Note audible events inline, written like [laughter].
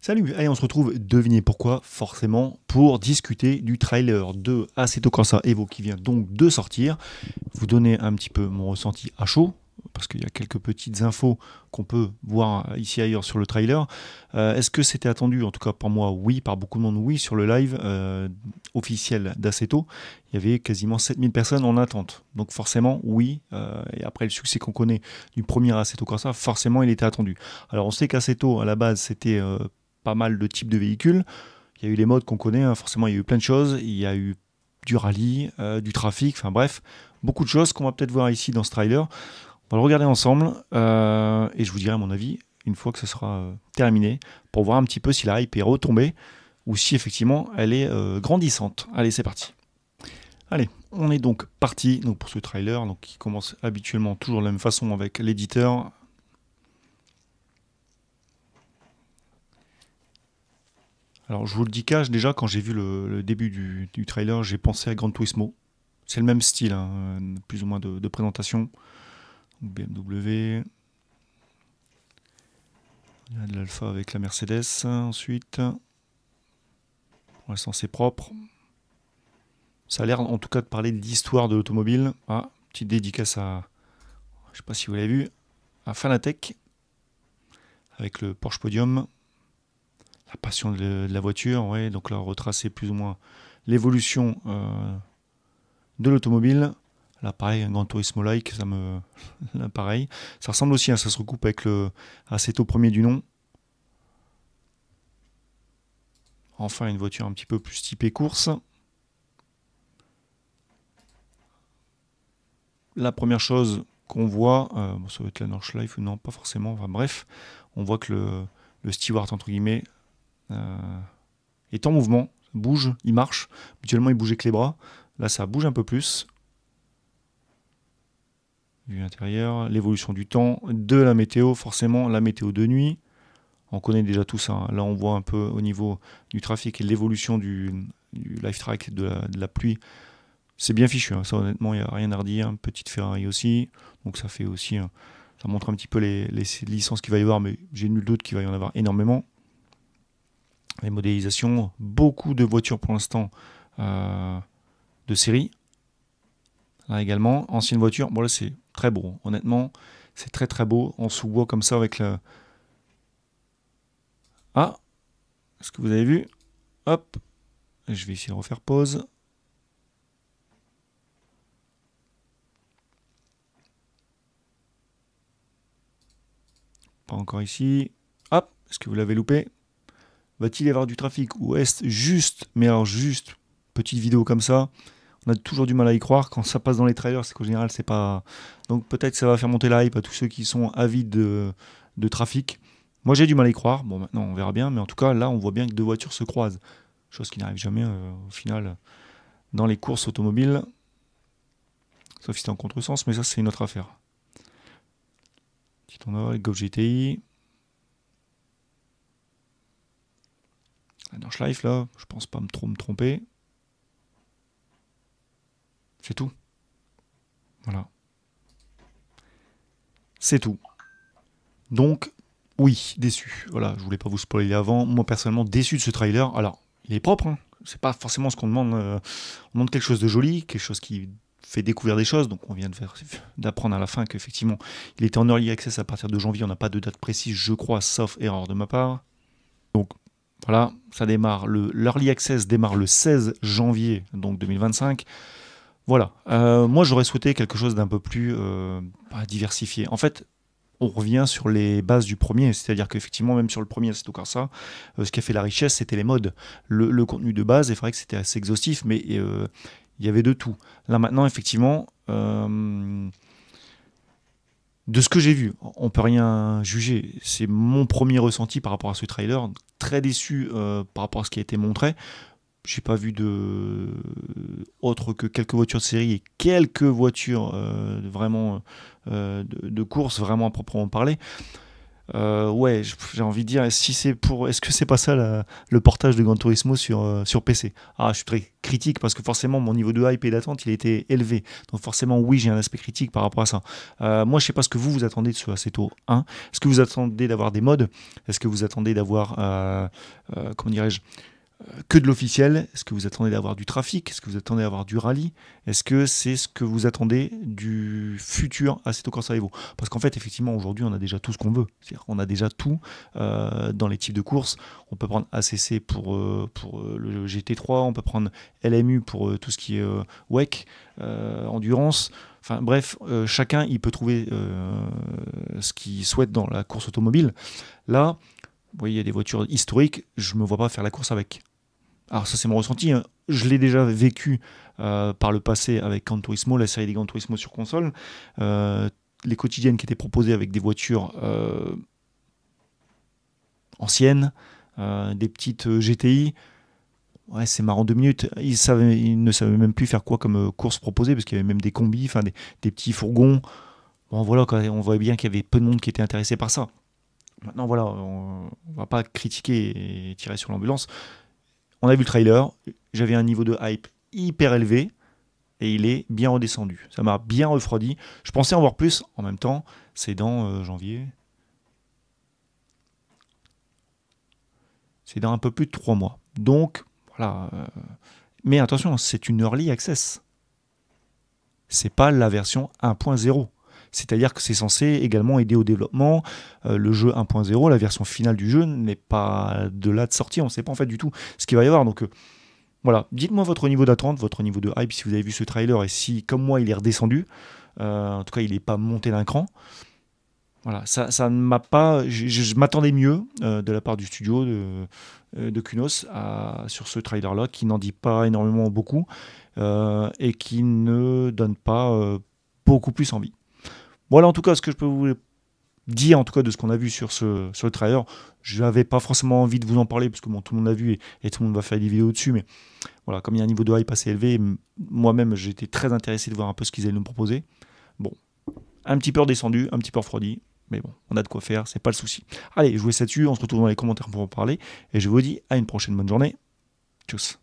Salut, allez, on se retrouve, devinez pourquoi, forcément, pour discuter du trailer de Assetto Corsa Evo qui vient donc de sortir. Vous donner un petit peu mon ressenti à chaud, parce qu'il y a quelques petites infos qu'on peut voir ici ailleurs sur le trailer. Euh, est-ce que c'était attendu En tout cas, par moi, oui, par beaucoup de monde, oui. Sur le live euh, officiel d'Assetto, il y avait quasiment 7000 personnes en attente. Donc, forcément, oui. Euh, et après le succès qu'on connaît du premier Assetto Corsa, forcément, il était attendu. Alors, on sait qu'Assetto, à la base, c'était pas mal de types de véhicules. Il y a eu les modes qu'on connaît, hein. forcément, il y a eu plein de choses. Il y a eu du rallye, euh, du trafic, enfin bref, beaucoup de choses qu'on va peut-être voir ici dans ce trailer. On va le regarder ensemble euh, et je vous dirai mon avis une fois que ce sera euh, terminé pour voir un petit peu si la hype est retombée ou si effectivement elle est grandissante. Allez, c'est parti. Allez, on est donc parti donc pour ce trailer donc qui commence habituellement toujours de la même façon avec l'éditeur, Alors, je vous le dis cash, déjà, quand j'ai vu le, début du, trailer, j'ai pensé à Gran Turismo. C'est le même style, hein, plus ou moins de, présentation. BMW. Il a de l'Alpha avec la Mercedes, ensuite. Pour l'instant, c'est propre. Ça a l'air, en tout cas, de parler de l'histoire de l'automobile. Ah, petite dédicace à... Je sais pas si vous l'avez vu. À Fanatec. Avec le Porsche Podium la passion de, la voiture, ouais, donc là retracer plus ou moins l'évolution euh, de l'automobile. Là pareil, un Grand tourisme like, ça me, l'appareil [laughs] ça ressemble aussi, à hein, ça se recoupe avec le assez au premier du nom. Enfin une voiture un petit peu plus typée course. La première chose qu'on voit, euh, ça va être la Life ou non, pas forcément, enfin bref, on voit que le, le steward entre guillemets euh, est en mouvement, bouge, il marche. Habituellement, il bougeait que les bras. Là, ça bouge un peu plus. Vue intérieure, l'évolution du temps, de la météo, forcément la météo de nuit. On connaît déjà tout ça. Hein. Là, on voit un peu au niveau du trafic et l'évolution du, life track de la, pluie. C'est bien fichu, hein. ça honnêtement, il n'y a rien à redire. Petite Ferrari aussi. Donc ça fait aussi. Hein, ça montre un petit peu les licences qu'il va y avoir, mais j'ai nul doute qu'il va y en avoir énormément les modélisations, beaucoup de voitures pour l'instant euh, de série. Là également, ancienne voiture, bon là c'est très beau, honnêtement, c'est très très beau. On se voit comme ça avec le... Ah, est-ce que vous avez vu Hop, je vais essayer de refaire pause. Pas encore ici. Hop, est-ce que vous l'avez loupé va-t-il y avoir du trafic ou est-ce juste, mais alors juste, petite vidéo comme ça on a toujours du mal à y croire. Quand ça passe dans les trailers, c'est qu'en général, c'est pas. Donc peut-être ça va faire monter la hype à tous ceux qui sont avides de, trafic. Moi, j'ai du mal à y croire. Bon, maintenant, on verra bien. Mais en tout cas, là, on voit bien que deux voitures se croisent. Chose qui n'arrive jamais euh, au final dans les courses automobiles. Sauf si c'est en contresens, mais ça, c'est une autre affaire. Petit tournoi, GTI. Dans là, je pense pas me trop me tromper. C'est tout. Voilà. C'est tout. Donc, oui, déçu. Voilà, je voulais pas vous spoiler avant. Moi, personnellement, déçu de ce trailer. Alors, il est propre, hein. c'est pas forcément ce qu'on demande. Euh, on demande quelque chose de joli, quelque chose qui fait découvrir des choses. Donc, on vient d'apprendre à la fin qu'effectivement, il était en early access à partir de janvier. On n'a pas de date précise, je crois, sauf erreur de ma part. Donc, voilà, ça démarre. L'Early Access démarre le 16 janvier donc 2025. Voilà. Euh, moi, j'aurais souhaité quelque chose d'un peu plus euh, diversifié. En fait, on revient sur les bases du premier, c'est-à-dire qu'effectivement, même sur le premier c'est encore ça, euh, ce qui a fait la richesse, c'était les modes. Le, le, contenu de base, il faudrait que c'était assez exhaustif, mais il y avait de tout. Là, maintenant, effectivement, de ce que j'ai vu, on peut rien juger. C'est mon premier ressenti par rapport à ce trailer. Très déçu euh, par rapport à ce qui a été montré. J'ai pas vu de autre que quelques voitures de série et quelques voitures euh, vraiment euh, de, de, course, vraiment à proprement parler. Euh, ouais, j'ai envie de dire, si c'est pour, est-ce que c'est pas ça le portage de Gran Turismo sur, euh, sur PC Ah, je suis très critique parce que forcément mon niveau de hype et d'attente il était élevé, donc forcément oui j'ai un aspect critique par rapport à ça. Euh, moi je sais pas ce que vous vous attendez de ce Assetto 1. Est-ce que vous attendez d'avoir des modes Est-ce que vous attendez d'avoir, comment dirais-je que de l'officiel Est-ce que vous attendez d'avoir du trafic Est-ce que vous attendez d'avoir du rallye Est-ce que c'est ce que vous attendez du futur Assetto Corsa Evo Parce qu'en fait, effectivement, aujourd'hui, on a déjà tout ce qu'on veut. on a déjà tout euh, dans les types de courses. On peut prendre ACC pour, euh, pour euh, le GT3, on peut prendre LMU pour tout ce qui est WEC, endurance. Enfin bref, chacun, il peut trouver ce qu'il souhaite dans la course automobile. Là, vous voyez, il y a des voitures historiques, je ne me vois pas faire la course avec alors ça c'est mon ressenti, hein. je l'ai déjà vécu euh, par le passé avec Gran Turismo, la série des Gran Turismo sur console, euh, les quotidiennes qui étaient proposées avec des voitures euh, anciennes, des petites GTI. Ouais, c'est marrant, deux minutes. Ils, ne savaient même plus faire quoi comme course proposée, parce qu'il y avait même des combis, enfin des, des, petits fourgons. Bon, voilà, on voyait bien qu'il y avait peu de monde qui était intéressé par ça. Maintenant, voilà, on ne va pas critiquer et tirer sur l'ambulance. On a vu le trailer, j'avais un niveau de hype hyper élevé et il est bien redescendu. Ça m'a bien refroidi. Je pensais en voir plus. En même temps, c'est dans euh, janvier. C'est dans un peu plus de trois mois. Donc, voilà. Euh, mais attention, c'est une early access. C'est pas la version 1.0. C'est-à-dire que c'est censé également aider au développement. Euh, le jeu 1.0, la version finale du jeu, n'est pas de là de sortie. On ne sait pas en fait du tout ce qu'il va y avoir. Donc euh, voilà, dites-moi votre niveau d'attente, votre niveau de hype si vous avez vu ce trailer et si, comme moi, il est redescendu. Euh, en tout cas, il n'est pas monté d'un cran. Voilà, ça, ne m'a pas. Je, m'attendais mieux de la part du studio de, de Kunos sur ce trailer-là, qui n'en dit pas énormément beaucoup et qui ne donne pas beaucoup plus envie. Voilà en tout cas ce que je peux vous dire en tout cas de ce qu'on a vu sur ce le trailer. Je n'avais pas forcément envie de vous en parler parce que tout le monde l'a vu et, tout le monde va faire des vidéos dessus, mais voilà, comme il y a un niveau de hype assez élevé, moi-même j'étais très intéressé de voir un peu ce qu'ils allaient nous proposer. Bon, un petit peu redescendu, un petit peu refroidi, mais bon, on a de quoi faire, c'est pas le souci. Allez, laisse là dessus, on se retrouve dans les commentaires pour en parler, et je vous dis à une prochaine bonne journée. Tchuss